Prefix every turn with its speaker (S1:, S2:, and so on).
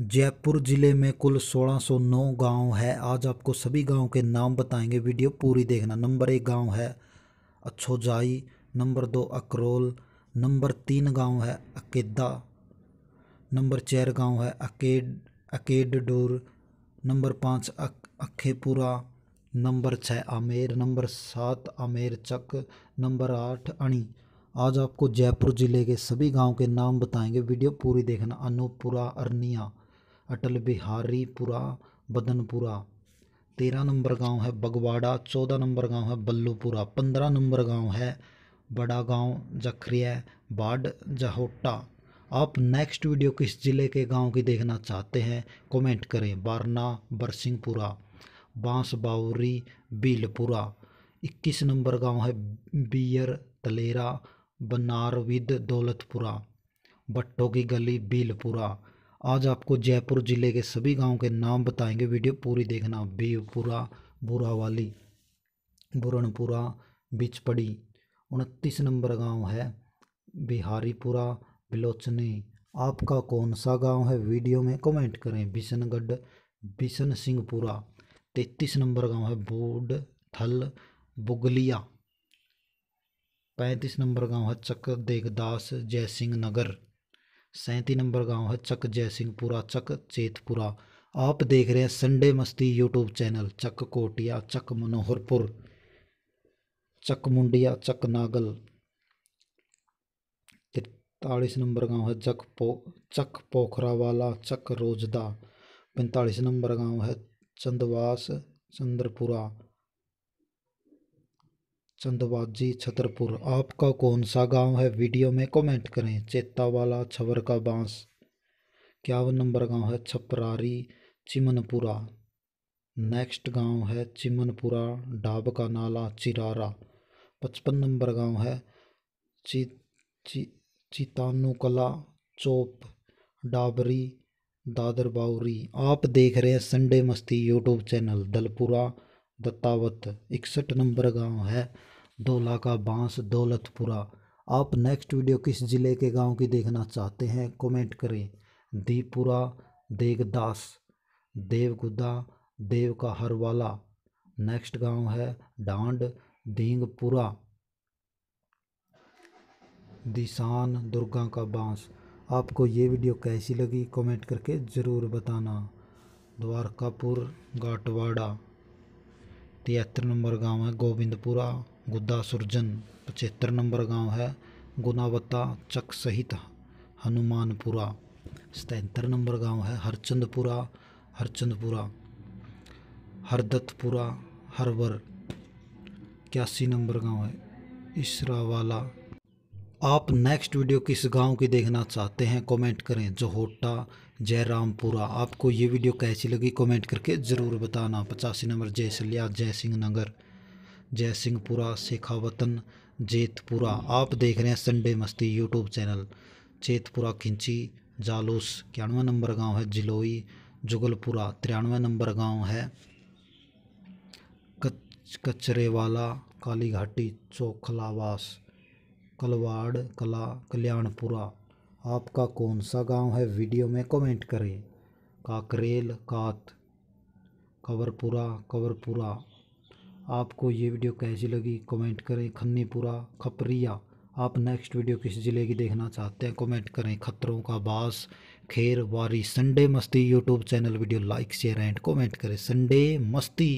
S1: जयपुर ज़िले में कुल 1609 गांव है आज आपको सभी गांव के नाम बताएंगे वीडियो पूरी देखना नंबर एक गांव है अच्छोजाई नंबर दो अकरोल नंबर तीन गांव है अकेदा नंबर चार गांव है अकेड अकेडडोर नंबर पाँच अक, अखेपुरा नंबर छः आमेर नंबर सात आमेर चक नंबर आठ अणी आज आपको जयपुर ज़िले के सभी गांव के नाम बताएंगे वीडियो पूरी देखना अनूपपुरा अरनिया अटल बिहारीपुरा बदनपुरा तेरह नंबर गांव है बगवाड़ा चौदह नंबर गांव है बल्लूपुरा पंद्रह नंबर गांव है बड़ा गांव जखरिया बाड जहोटा आप नेक्स्ट वीडियो किस ज़िले के गांव की देखना चाहते हैं कमेंट करें बारना बरसिंहपुरा बांस बावरी भीलपुरा इक्कीस नंबर गांव है बियर तलेरा बनारविद दौलतपुरा भट्टों की गली बीलपुरा आज आपको जयपुर ज़िले के सभी गाँव के नाम बताएंगे वीडियो पूरी देखना बीवपुरा बुरावाली बुरनपुरा बिचपड़ी उनतीस नंबर गांव है बिहारीपुरा बिलोचनी आपका कौन सा गांव है वीडियो में कमेंट करें बिशनगढ़ बिशन सिंहपुरा तैतीस नंबर गांव है बोड थल बुगलिया पैंतीस नंबर गांव है चक देगदास जयसिंह नगर सैंती नंबर गांव है चक जयसिंहपुरा चक चेतपुरा आप देख रहे हैं Sunday Masti YouTube channel Chak Kotia Chak Manoharpur Chak Mundia Chak Nagal तिरतालीस नंबर गांव है चक पो चक पोखरावाला चक रोजदा पैंतालीस नंबर गांव है चंदवास चंद्रपुरा चंदवाजी छतरपुर आपका कौन सा गांव है वीडियो में कमेंट करें चेतावाला छवर का बांस इक्यावन नंबर गांव है छपरारी चिमनपुरा नेक्स्ट गांव है चिमनपुरा डाब का नाला चिरारा पचपन नंबर गांव है ची ची चितानुकला चौप डाबरी दादर बाउरी आप देख रहे हैं संडे मस्ती यूट्यूब चैनल दलपुरा दत्तावत इकसठ नंबर गांव है डोला का बांस दौलतपुरा आप नेक्स्ट वीडियो किस ज़िले के गांव की देखना चाहते हैं कमेंट करें दीपुरा देगदास देवगुदा देव का हरवाला नेक्स्ट गांव है डांड दींगपुरा दिशान दुर्गा का बांस आपको ये वीडियो कैसी लगी कमेंट करके ज़रूर बताना द्वारकापुर घाटवाड़ा तिहत्तर नंबर गांव है गोविंदपुरा गुद्दा सुरजन पचहत्तर नंबर गांव है गुनावत्ता चक सहित हनुमानपुरा सतहत्तर नंबर गांव है हरचंदपुरा हरचंदपुरा हरदत्तपुरा हरवर इक्यासी नंबर गांव है इसरावाला आप नेक्स्ट वीडियो किस गांव की देखना चाहते हैं कमेंट करें जोहोटा जयरामपुरा आपको ये वीडियो कैसी लगी कमेंट करके ज़रूर बताना पचासी नंबर जयसलिया जय सिंह नगर जयसिंहपुरा शेखावतन जेतपुरा आप देख रहे हैं संडे मस्ती यूट्यूब चैनल चेतपुरा खिंची जालूस इक्यानवे नंबर गांव है जिलोई जुगलपुरा तिरानवे नंबर गांव है कच कचरेवाला कालीघाटी चोखलावास कलवाड़ कला कल्याणपुरा आपका कौन सा गांव है वीडियो में कमेंट करें काकरेल कात कवरपुरा कंवरपुरा आपको ये वीडियो कैसी लगी कमेंट करें खन्नीपुरा खपरिया आप नेक्स्ट वीडियो किस ज़िले की देखना चाहते हैं कमेंट करें खतरों का बास खेर वारी Sunday Masti YouTube channel video like share and comment करें संडे मस्ती